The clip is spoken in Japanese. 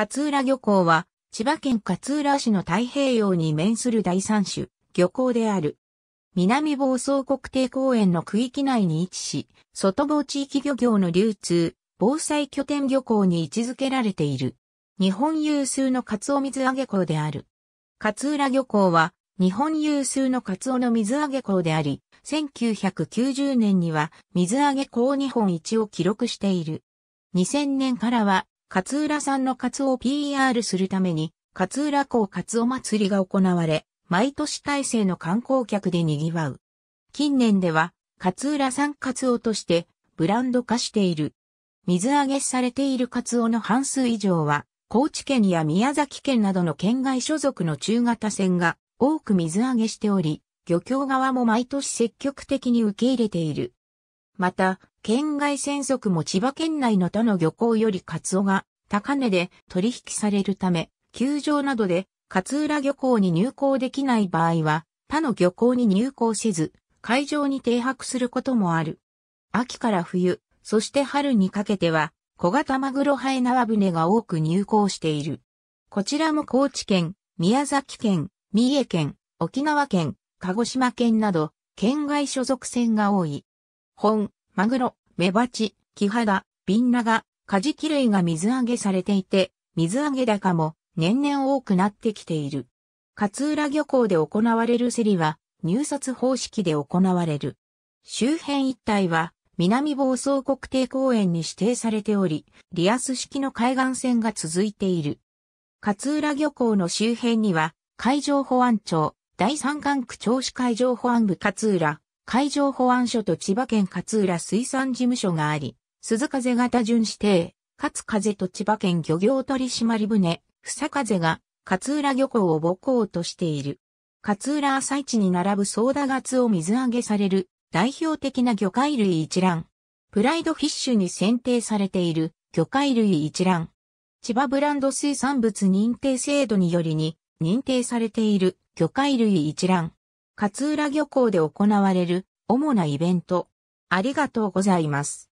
勝浦漁港は、千葉県勝浦市の太平洋に面する第三種、漁港である。南房総国定公園の区域内に位置し、外房地域漁業の流通、防災拠点漁港に位置づけられている。日本有数のカツオ水揚げ港である。勝浦漁港は、日本有数のカツオの水揚げ港であり、1990年には水揚げ港日本一を記録している。2000年からは勝浦産のカツオを PR するために、勝浦港カツオ祭りが行われ、毎年大勢の観光客で賑わう。近年では、勝浦産カツオとしてブランド化している。水揚げされているカツオの半数以上は、高知県や宮崎県などの県外所属の中型船が多く水揚げしており、漁協側も毎年積極的に受け入れている。また、県外戦速も千葉県内の他の漁港よりカツオが高値で取引されるため、球場などで勝浦漁港に入港できない場合は、他の漁港に入港せず、海上に停泊することもある。秋から冬、そして春にかけては、小型マグロハエ縄船が多く入港している。こちらも高知県、宮崎県、三重県、沖縄県、鹿児島県など、県外所属船が多い。本、マグロ、メバチ、キハダ、ビンナガ、カジキ類が水揚げされていて、水揚げ高も年々多くなってきている。勝浦漁港で行われる競りは入札方式で行われる。周辺一帯は南房総国定公園に指定されており、リアス式の海岸線が続いている。勝浦漁港の周辺には、海上保安庁、第三管区銚子海上保安部勝浦、海上保安署と千葉県勝浦水産事務所があり、鈴風型巡視艇、勝風と千葉県漁業取締船、房風が勝浦漁港を母港としている。勝浦朝市に並ぶソーダガツを水揚げされる代表的な魚介類一覧。プライドフィッシュに選定されている魚介類一覧。千葉ブランド水産物認定制度によりに認定されている魚介類一覧。勝浦漁港で行われる主なイベント。ありがとうございます。